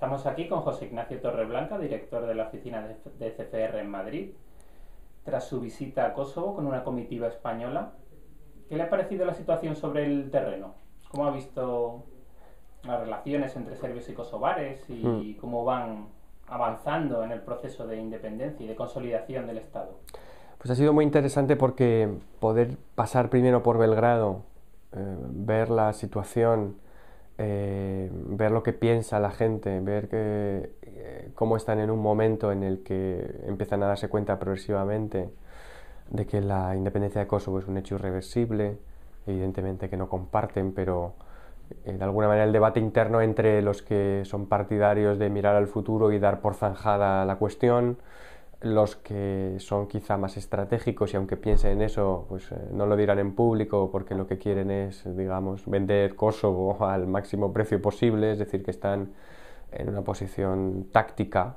Estamos aquí con José Ignacio Torreblanca, director de la oficina de CFR en Madrid, tras su visita a Kosovo con una comitiva española. ¿Qué le ha parecido la situación sobre el terreno? ¿Cómo ha visto las relaciones entre serbios y kosovares y hmm. cómo van avanzando en el proceso de independencia y de consolidación del Estado? Pues ha sido muy interesante porque poder pasar primero por Belgrado, eh, ver la situación eh, ver lo que piensa la gente, ver eh, cómo están en un momento en el que empiezan a darse cuenta progresivamente de que la independencia de Kosovo es un hecho irreversible, evidentemente que no comparten, pero eh, de alguna manera el debate interno entre los que son partidarios de mirar al futuro y dar por zanjada la cuestión los que son quizá más estratégicos y aunque piensen en eso, pues eh, no lo dirán en público porque lo que quieren es, digamos, vender Kosovo al máximo precio posible, es decir, que están en una posición táctica.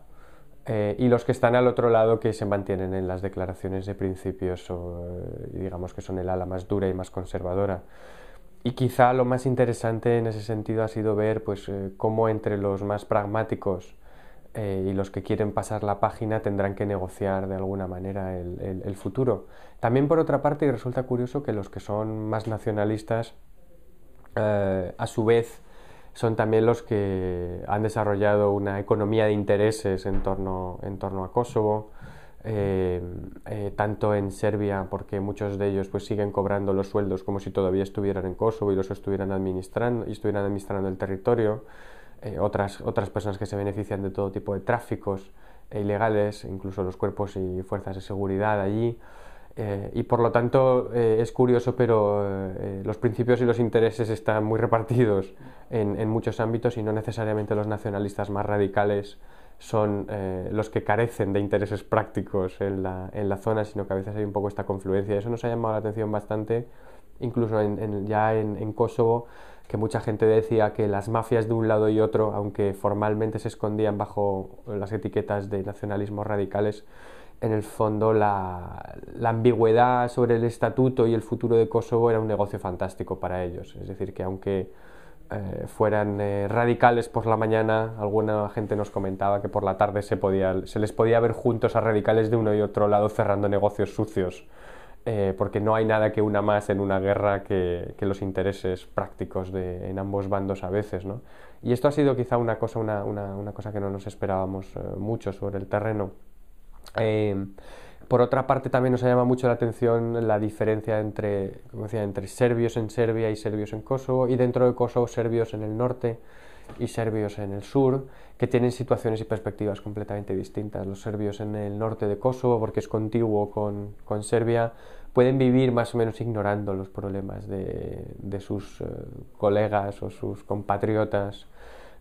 Eh, y los que están al otro lado que se mantienen en las declaraciones de principios, o, eh, digamos que son el ala más dura y más conservadora. Y quizá lo más interesante en ese sentido ha sido ver pues, cómo entre los más pragmáticos eh, y los que quieren pasar la página tendrán que negociar de alguna manera el, futuro. También por otra parte, resulta curioso que los que son más nacionalistas, eh, a su vez, son también los que han desarrollado una economía de intereses en torno, a Kosovo, eh, tanto en Serbia, porque muchos de ellos pues, siguen cobrando los sueldos como si todavía estuvieran en Kosovo y los estuvieran administrando, y estuvieran administrando el territorio. Eh, otras, otras personas que se benefician de todo tipo de tráficos eh, ilegales, incluso los cuerpos y fuerzas de seguridad allí. Eh, y por lo tanto es curioso, pero los principios y los intereses están muy repartidos en, en, muchos ámbitos y no necesariamente los nacionalistas más radicales son los que carecen de intereses prácticos en la, en la, zona, sino que a veces hay un poco esta confluencia. Eso nos ha llamado la atención bastante incluso ya en, Kosovo, que mucha gente decía que las mafias de un lado y otro, aunque formalmente se escondían bajo las etiquetas de nacionalismos radicales, en el fondo la, ambigüedad sobre el estatuto y el futuro de Kosovo era un negocio fantástico para ellos. Es decir, que aunque eh, fueran eh, radicales por la mañana, alguna gente nos comentaba que por la tarde se les podía ver juntos a radicales de uno y otro lado cerrando negocios sucios eh, porque no hay nada que una más en una guerra que, los intereses prácticos de, en ambos bandos a veces. ¿no? Y esto ha sido quizá una cosa, una, una, una cosa que no nos esperábamos eh, mucho sobre el terreno. Eh, por otra parte, también nos ha llamado mucho la atención la diferencia entre, entre serbios en Serbia y serbios en Kosovo, y dentro de Kosovo, serbios en el norte y serbios en el sur, que tienen situaciones y perspectivas completamente distintas. Los serbios en el norte de Kosovo, porque es contiguo con, con Serbia, pueden vivir más o menos ignorando los problemas de, de sus eh, colegas o sus compatriotas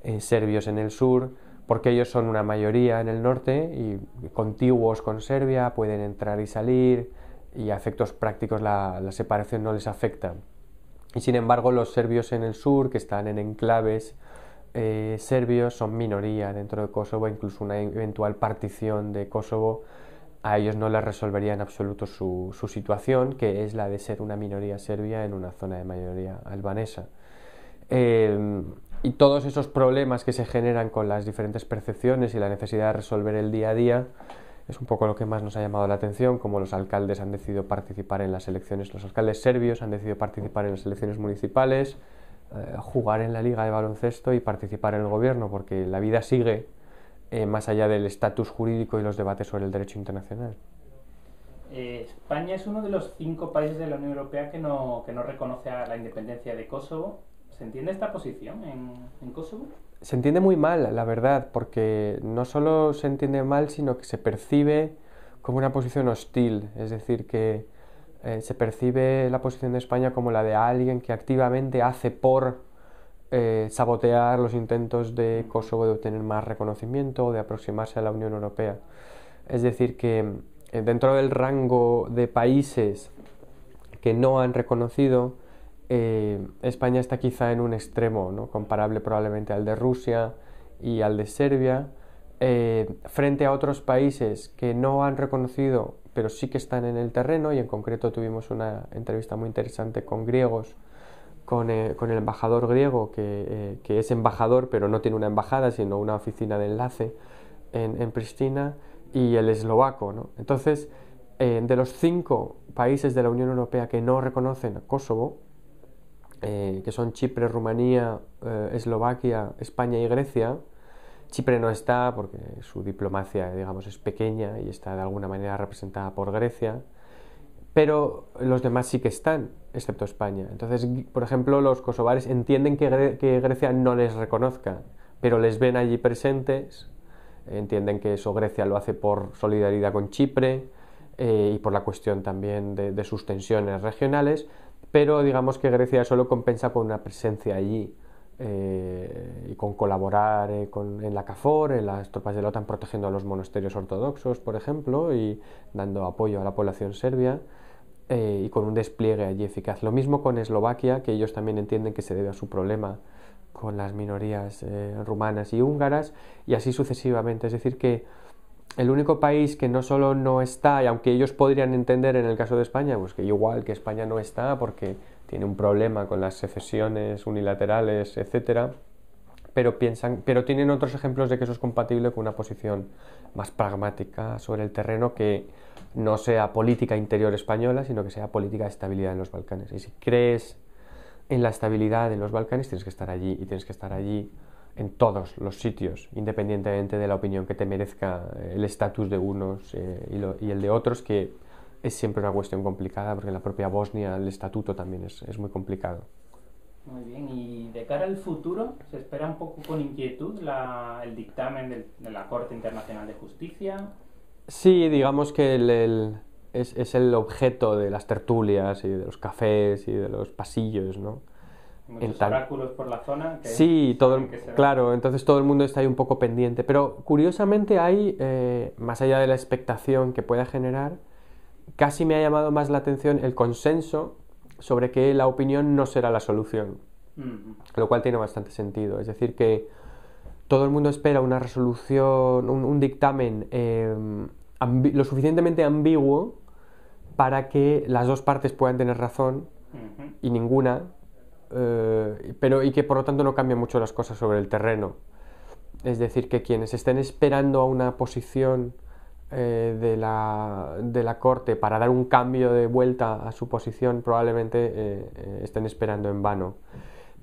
eh, serbios en el sur, porque ellos son una mayoría en el norte y contiguos con Serbia, pueden entrar y salir y a efectos prácticos la, la separación no les afecta. Y sin embargo los serbios en el sur, que están en enclaves, eh, serbios son minoría dentro de Kosovo, incluso una eventual partición de Kosovo a ellos no les resolvería en absoluto su, situación, que es la de ser una minoría serbia en una zona de mayoría albanesa. Eh, y todos esos problemas que se generan con las diferentes percepciones y la necesidad de resolver el día a día es un poco lo que más nos ha llamado la atención, como los alcaldes han decidido participar en las elecciones, los alcaldes serbios han decidido participar en las elecciones municipales, eh, jugar en la liga de baloncesto y participar en el gobierno, porque la vida sigue eh, más allá del estatus jurídico y los debates sobre el derecho internacional. Eh, España es uno de los cinco países de la Unión Europea que no, que no reconoce a la independencia de Kosovo. ¿Se entiende esta posición en, en Kosovo? Se entiende muy mal, la verdad, porque no solo se entiende mal, sino que se percibe como una posición hostil. Es decir, que eh, se percibe la posición de España como la de alguien que activamente hace por eh, sabotear los intentos de Kosovo de obtener más reconocimiento, o de aproximarse a la Unión Europea. Es decir, que eh, dentro del rango de países que no han reconocido, España está quizá en un extremo, ¿no? comparable probablemente al de Rusia y al de Serbia, frente a otros países que no han reconocido pero sí que están en el terreno y en concreto tuvimos una entrevista muy interesante con griegos, con, eh, el embajador griego, eh, que, es embajador, pero no tiene una embajada, sino una oficina de enlace en, Pristina, y el eslovaco. Entonces, eh, de los cinco países de la Unión Europea que no reconocen a Kosovo, que son Chipre, Rumanía, Eslovaquia, España y Grecia, Chipre no está porque su diplomacia, digamos, es pequeña y está de alguna manera representada por Grecia, pero los demás sí que están, excepto España. Entonces, por ejemplo, los kosovares entienden que, Grecia no les reconozca, pero les ven allí presentes, entienden que eso Grecia lo hace por solidaridad con Chipre eh, y por la cuestión también de, de sus tensiones regionales, pero digamos que Grecia solo compensa con una presencia allí eh, y con colaborar eh, con, en la CAFOR, en las tropas de la OTAN protegiendo a los monasterios ortodoxos, por ejemplo, y dando apoyo a la población serbia eh, y con un despliegue allí eficaz. Lo mismo con Eslovaquia, que ellos también entienden que se debe a su problema con las minorías rumanas y húngaras y así sucesivamente. Es decir, que el único país que no solo no está, y aunque ellos podrían entender en el caso de España, pues que igual que España no está porque tiene un problema con las secesiones unilaterales, etcétera, pero piensan, pero tienen otros ejemplos de que eso es compatible con una posición más pragmática sobre el terreno que no sea política interior española, sino que sea política de estabilidad en los Balcanes. Y si crees en la estabilidad en los Balcanes, tienes que estar allí y tienes que estar allí en todos los sitios, independientemente de la opinión que te merezca el estatus de unos eh, y, el de otros, que es siempre una cuestión complicada, porque en la propia Bosnia el estatuto también es, muy complicado. Muy bien, y de cara al futuro, ¿se espera un poco con inquietud la, el dictamen de, la Corte Internacional de Justicia? Sí, digamos que el, es, es, el objeto de las tertulias y de los cafés y de los pasillos, ¿no? Muchos oráculos por la zona. sí, todo claro, entonces todo el mundo está ahí un poco pendiente. Pero curiosamente hay, eh, más allá de la expectación que pueda generar, casi me ha llamado más la atención el consenso sobre que la opinión no será la solución. Lo cual tiene bastante sentido. Es decir, que todo el mundo espera una resolución, un, dictamen eh, lo suficientemente ambiguo para que las dos partes puedan tener razón y ninguna eh, pero, y que por lo tanto no cambia mucho las cosas sobre el terreno. Es decir, que quienes estén esperando a una posición eh, de, la, de, la, Corte para dar un cambio de vuelta a su posición probablemente eh, estén esperando en vano.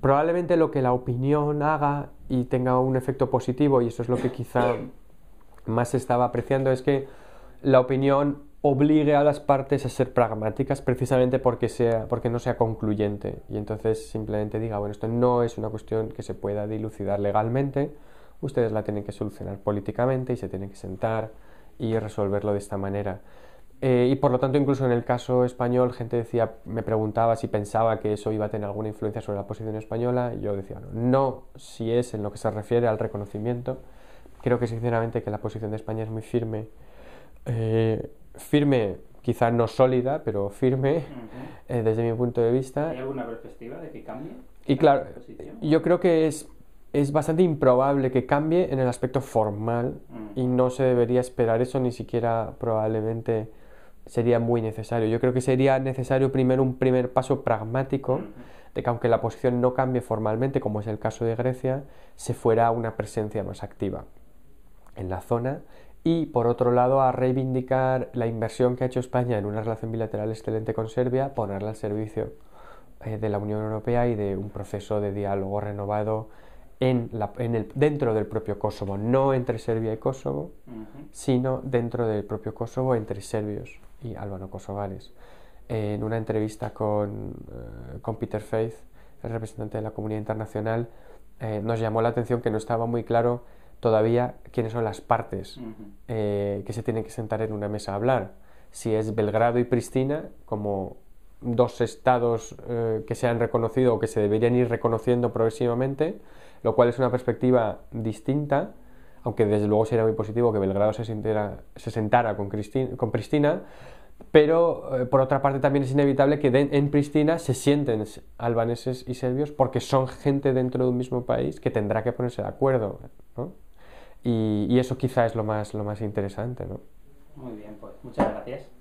Probablemente lo que la opinión haga y tenga un efecto positivo, y eso es lo que quizá más se estaba apreciando, es que la opinión obligue a las partes a ser pragmáticas precisamente porque, sea, porque no sea concluyente y entonces simplemente diga, bueno, esto no es una cuestión que se pueda dilucidar legalmente, ustedes la tienen que solucionar políticamente y se tienen que sentar y resolverlo de esta manera. Eh, y por lo tanto, incluso en el caso español, gente decía, me preguntaba si pensaba que eso iba a tener alguna influencia sobre la posición española, y yo decía, no, si es en lo que se refiere al reconocimiento. Creo que sinceramente que la posición de España es muy firme. Eh, firme, quizás no sólida, pero firme eh, desde mi punto de vista. ¿Hay alguna perspectiva de que cambie? Y claro, yo creo que es, es bastante improbable que cambie en el aspecto formal y no se debería esperar eso, ni siquiera probablemente sería muy necesario. Yo creo que sería necesario primero un primer paso pragmático de que aunque la posición no cambie formalmente, como es el caso de Grecia, se fuera una presencia más activa en la zona y por otro lado a reivindicar la inversión que ha hecho España en una relación bilateral excelente con Serbia, ponerla al servicio eh, de la Unión Europea y de un proceso de diálogo renovado en dentro del propio Kosovo, no entre Serbia y Kosovo, sino dentro del propio Kosovo entre serbios y albano-kosovares. en una entrevista con, eh, con Peter Faith, el representante de la comunidad internacional, eh, nos llamó la atención que no estaba muy claro todavía quiénes son las partes eh, que se tienen que sentar en una mesa a hablar. Si es Belgrado y Pristina, como dos estados eh, que se han reconocido o que se deberían ir reconociendo progresivamente, lo cual es una perspectiva distinta, aunque desde luego sería muy positivo que Belgrado se, sentara con, Pristina, pero eh, por otra parte también es inevitable que en Pristina se sienten albaneses y serbios porque son gente dentro de un mismo país que tendrá que ponerse de acuerdo. ¿no? y, eso quizá es lo más, lo más interesante. ¿no? Muy bien, pues muchas gracias.